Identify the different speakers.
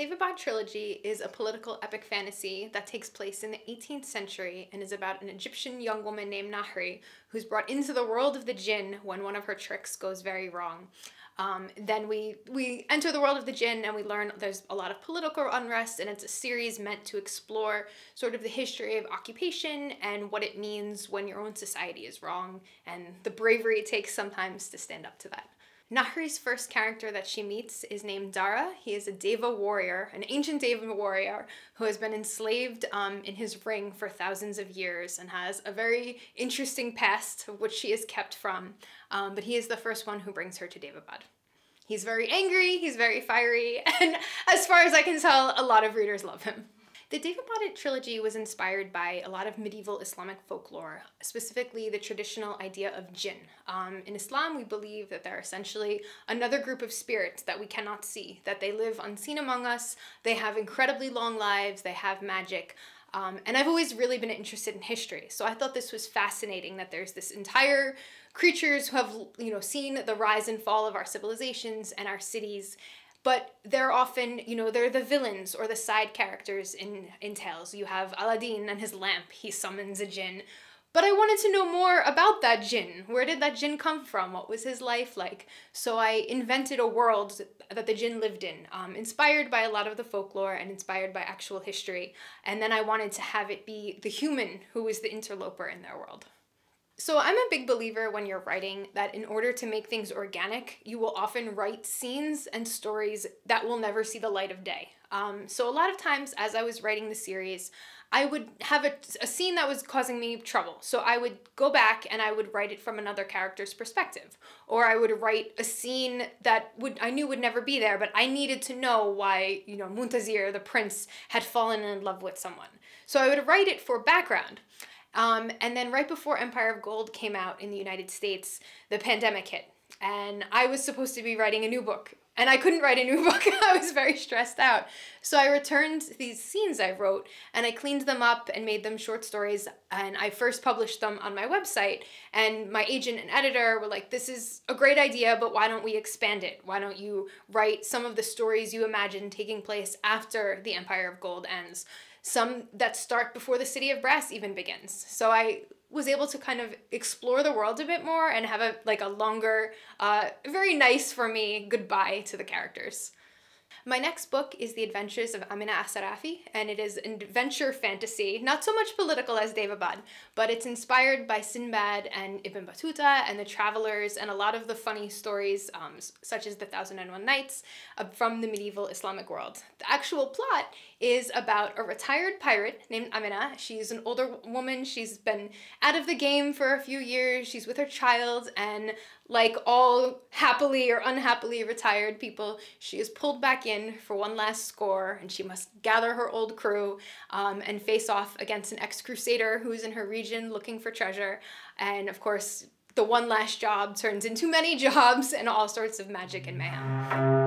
Speaker 1: David Bod trilogy is a political epic fantasy that takes place in the 18th century and is about an Egyptian young woman named Nahri who's brought into the world of the jinn when one of her tricks goes very wrong. Um, then we we enter the world of the jinn and we learn there's a lot of political unrest and it's a series meant to explore sort of the history of occupation and what it means when your own society is wrong and the bravery it takes sometimes to stand up to that. Nahri's first character that she meets is named Dara. He is a Deva warrior, an ancient Deva warrior who has been enslaved um, in his ring for thousands of years and has a very interesting past, which she is kept from. Um, but he is the first one who brings her to Devabad. He's very angry, he's very fiery, and as far as I can tell, a lot of readers love him. The Devapata trilogy was inspired by a lot of medieval Islamic folklore, specifically the traditional idea of jinn. Um, in Islam, we believe that they're essentially another group of spirits that we cannot see, that they live unseen among us, they have incredibly long lives, they have magic. Um, and I've always really been interested in history, so I thought this was fascinating that there's this entire creatures who have you know seen the rise and fall of our civilizations and our cities but they're often, you know, they're the villains or the side characters in, in tales. You have Aladdin and his lamp, he summons a jinn. But I wanted to know more about that jinn. Where did that jinn come from? What was his life like? So I invented a world that the jinn lived in, um, inspired by a lot of the folklore and inspired by actual history. And then I wanted to have it be the human who was the interloper in their world. So I'm a big believer when you're writing that in order to make things organic, you will often write scenes and stories that will never see the light of day. Um, so a lot of times as I was writing the series, I would have a, a, scene that was causing me trouble. So I would go back and I would write it from another character's perspective. Or I would write a scene that would I knew would never be there, but I needed to know why, you know, Muntazir, the prince, had fallen in love with someone. So I would write it for background. Um, and then right before Empire of Gold came out in the United States, the pandemic hit. And I was supposed to be writing a new book and I couldn't write a new book. I was very stressed out. So I returned these scenes I wrote and I cleaned them up and made them short stories and I first published them on my website and my agent and editor were like this is a great idea but why don't we expand it? Why don't you write some of the stories you imagine taking place after The Empire of Gold ends? Some that start before The City of Brass even begins. So I was able to kind of explore the world a bit more and have a like a longer uh, very nice for me goodbye to the characters. My next book is The Adventures of Amina Asarafi, and it is an adventure fantasy, not so much political as Devabad, but it's inspired by Sinbad and Ibn Battuta and the travelers and a lot of the funny stories, um, such as The Thousand and One Nights, uh, from the medieval Islamic world. The actual plot is about a retired pirate named Amina. She's an older woman, she's been out of the game for a few years, she's with her child, and like all happily or unhappily retired people, she is pulled back in for one last score, and she must gather her old crew um, and face off against an ex crusader who is in her region looking for treasure. And of course, the one last job turns into many jobs and all sorts of magic and mayhem.